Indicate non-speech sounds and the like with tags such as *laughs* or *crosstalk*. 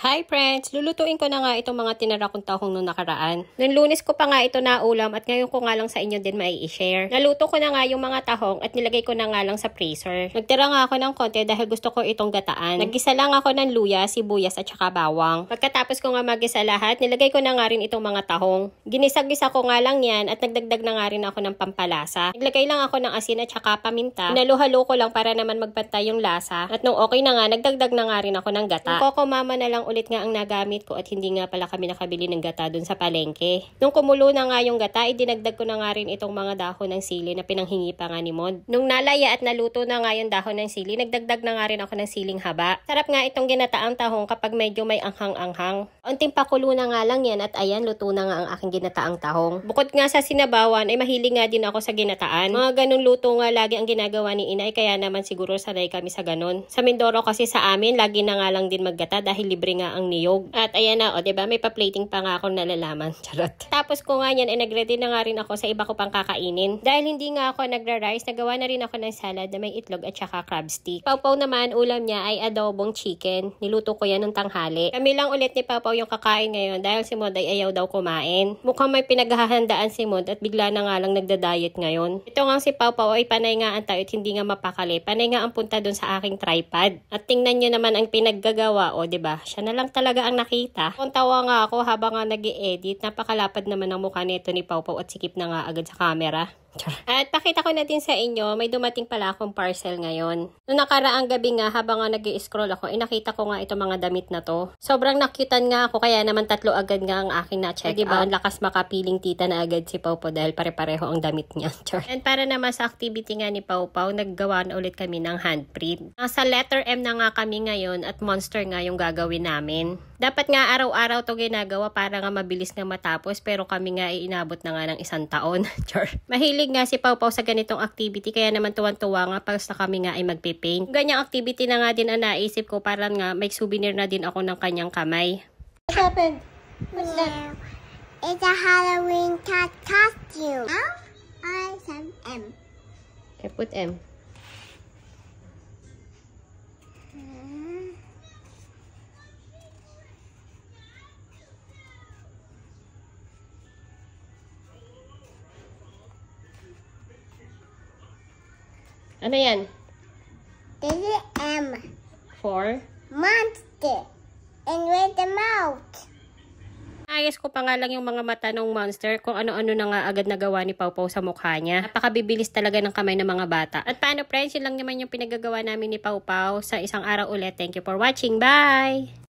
Hi friends! Lulutuin ko na nga itong mga tinara kong tahong nung nakaraan. Noong lunes ko pa nga ito na ulam at ngayon ko nga lang sa inyo din mai-share. Naluto ko na nga yung mga tahong at nilagay ko na nga lang sa freezer. Nagtira nga ako ng konti dahil gusto ko itong gataan. Nagisa lang ako ng luya, sibuyas at saka bawang. Pagkatapos ko nga magisa lahat, nilagay ko na nga rin itong mga tahong. Ginisa-gisa ko nga lang yan at nagdagdag na nga rin ako ng pampalasa. Nilagay lang ako ng asin at saka paminta. Naluhalo ko lang para naman magpantay yung lasa. At nung okay na nga, nagdagdag na nga rin ako ng gata. Kung kokomama na lang ulit nga ang nagamit ko at hindi nga pala kami nakabili ng gata dun sa palengke. Nung kumulo na nga yung gata, idinagdag ko na nga rin itong mga dahon ng sili na pinanghingi pa nga ni Mod. Nung nalaya at naluto na nga yung dahon ng sili, nagdagdag na nga rin ako ng siling haba. Sarap nga itong ginataang tahong kapag medyo may anghang-anghang. Unting pakulo na nga lang yan at ayan, luto na nga ang aking ginataang tahong. Bukod nga sa sinabawan, ay mahilig nga din ako sa ginataan. Mga ganong luto nga lagi ang ginagawa ni inay, kaya naman siguro sanay kami sa ganon. Sa Mindoro kasi sa amin, lagi na nga lang din maggata dahil libre nga ang niyog. At ayan na, o, oh, diba? May pa-plating pa nga akong nalalaman. *laughs* Charot. Tapos ko nga yan, eh, nagready na nga rin ako sa iba ko pang kakainin. Dahil hindi nga ako nagra-rice, nagawa na rin ako ng salad na may itlog at saka crab stick. Pawpaw naman, ulam niya ay adobong chicken. Niluto ko yan ng tanghali. Kami lang ulit ni Pawpaw yung kakain ngayon dahil si Mod ay ayaw daw kumain. Mukhang may pinaghahandaan si Mod at bigla na nga lang nagda-diet ngayon. Ito nga si Pawpaw ay panay nga ang tayo at hindi nga mapakali. Panay nga ang punta dun sa aking tripod. At tingnan nyo naman ang pinaggagawa o, ba diba? Siya na na lang talaga ang nakita. Kung tawa nga ako habang nga nag edit napakalapad naman ang mukha nito ni Pawpaw at sikip na nga agad sa camera. At pakita ko na din sa inyo, may dumating pala akong parcel ngayon. Noong nakaraang gabi nga, habang nga nag scroll ako, inakita eh, ko nga itong mga damit na to. Sobrang nakitan nga ako, kaya naman tatlo agad nga ang akin na-check. So, diba, ang lakas makapiling tita na agad si Paupo dahil pare-pareho ang damit niya. *laughs* Char. And para naman sa activity nga ni Paupaw, naggawa na ulit kami ng handprint. Sa letter M na nga kami ngayon at monster nga yung gagawin namin. Dapat nga araw-araw to ginagawa para nga mabilis nga matapos pero kami nga iinabot na nga ng isang taon. *laughs* Char. Mahilig nga si Pawpaw sa ganitong activity kaya naman tuwan-tuwa nga pag sa kami nga ay magpe magpipaint. Ganyang activity na nga din ang naisip ko para nga may souvenir na din ako ng kanyang kamay. What happened? What's that? It's a Halloween cat costume. Huh? I some M. Okay, put M. Ano yan? This is M. For? Monster. And with the mouth. Ayos ko pa nga lang yung mga mata ng monster kung ano-ano na nga agad nagawa ni Pawpaw sa mukha niya. Napakabibilis talaga ng kamay ng mga bata. At paano friends, yun lang naman yung pinagagawa namin ni Pawpaw sa isang araw ulit. Thank you for watching. Bye!